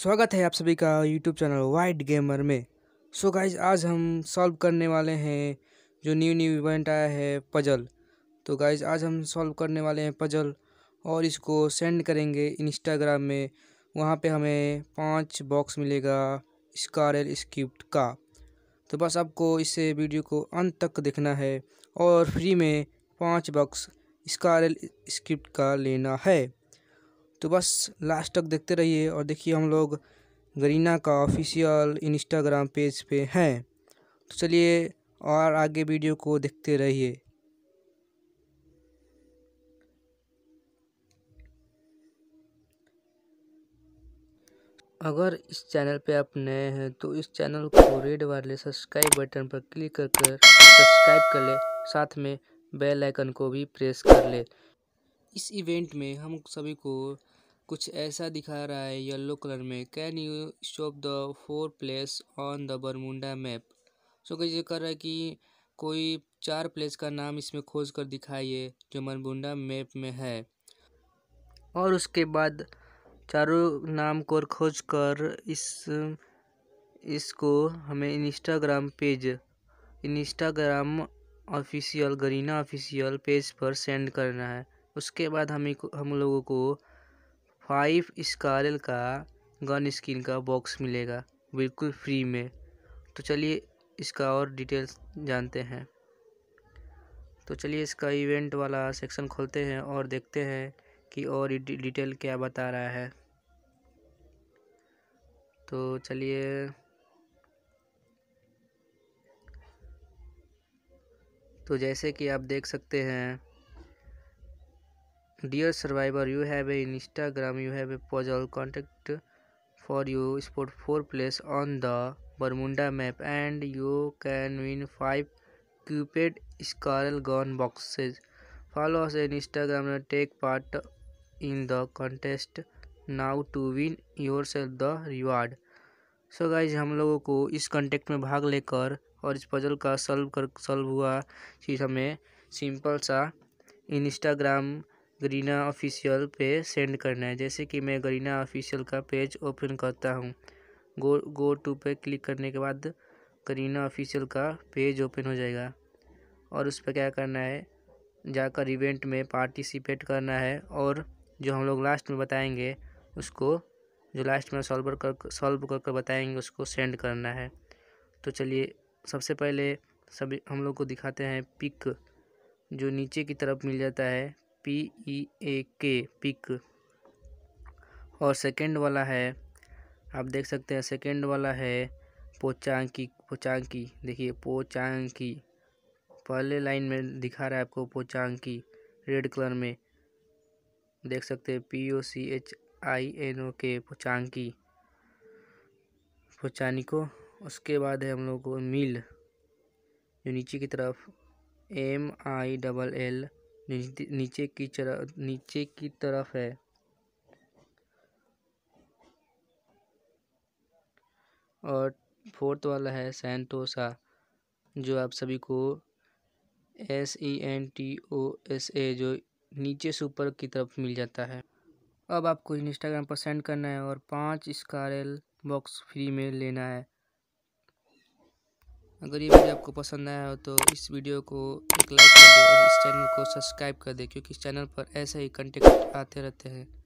स्वागत है आप सभी का यूट्यूब चैनल वाइट गेमर में सो so गाइज आज हम सॉल्व करने वाले हैं जो न्यू न्यू इवेंट आया है पजल तो गाइज आज हम सॉल्व करने वाले हैं पजल और इसको सेंड करेंगे इंस्टाग्राम में वहाँ पे हमें पांच बॉक्स मिलेगा स्कारल स्क्रिप्ट का तो बस आपको इसे वीडियो को अंत तक देखना है और फ्री में पाँच बॉक्स स्कारल स्क्रिप्ट का लेना है तो बस लास्ट तक देखते रहिए और देखिए हम लोग गरीना का ऑफिशियल इंस्टाग्राम पेज पे हैं तो चलिए और आगे वीडियो को देखते रहिए अगर इस चैनल पे आप नए हैं तो इस चैनल को रेड वाले सब्सक्राइब बटन पर क्लिक कर सब्सक्राइब कर ले साथ में बेल आइकन को भी प्रेस कर ले इस इवेंट में हम सभी को कुछ ऐसा दिखा रहा है येलो कलर में can you shop the four place on the Bermuda map so कह रहा है कि कोई चार प्लेस का नाम इसमें खोज कर दिखाइए जो बरमुंडा मैप में है और उसके बाद चारों नाम को खोज कर इस इसको हमें Instagram page Instagram official Garena official page पर सेंड करना है उसके बाद हमें हम लोगों को फाइव स्कारल का गन स्किन का बॉक्स मिलेगा बिल्कुल फ्री में तो चलिए इसका और डिटेल्स जानते हैं तो चलिए इसका इवेंट वाला सेक्शन खोलते हैं और देखते हैं कि और डिटेल क्या बता रहा है तो चलिए तो जैसे कि आप देख सकते हैं dear survivor you have a Instagram you have a puzzle contact for you sport four place on the Bermuda map and you can win five Cupid scar gun boxes follow us on Instagram take part in the contest now to win yourself the reward so guys हम लोगों को इस contact में भाग लेकर और इस puzzle का सॉल्व कर सॉल्व हुआ चीज़ हमें सिंपल सा इंस्टाग्राम गरीना ऑफिशियल पे सेंड करना है जैसे कि मैं गरीना ऑफिशियल का पेज ओपन करता हूँ गो गो टू पे क्लिक करने के बाद करीना ऑफिशियल का पेज ओपन हो जाएगा और उस पर क्या करना है जाकर इवेंट में पार्टिसिपेट करना है और जो हम लोग लास्ट में बताएंगे उसको जो लास्ट में सॉल्वर कर सॉल्व कर कर बताएंगे उसको सेंड करना है तो चलिए सबसे पहले सभी हम लोग को दिखाते हैं पिक जो नीचे की तरफ मिल जाता है पी ई ए के पिक और सेकंड वाला है आप देख सकते हैं सेकंड वाला है पोचांकी पोचांकी देखिए पोचांकी पहले लाइन में दिखा रहा है आपको पोचांकी रेड कलर में देख सकते हैं P O C H I N O K Pochinki पोचानिको उसके बाद है हम लोग को मिल जो नीचे की तरफ एम आई डबल एल नीचे की चरा नीचे की तरफ है और फोर्थ वाला है सेंटोसा जो आप सभी को S E N T O S A जो नीचे से ऊपर की तरफ मिल जाता है अब आपको इंस्टाग्राम पर सेंड करना है और पाँच स्कारल बॉक्स फ्री में लेना है अगर ये वीडियो आपको पसंद आया हो तो इस वीडियो को एक लाइक कर दे और इस चैनल को सब्सक्राइब कर दे क्योंकि इस चैनल पर ऐसे ही कंटेंट आते रहते हैं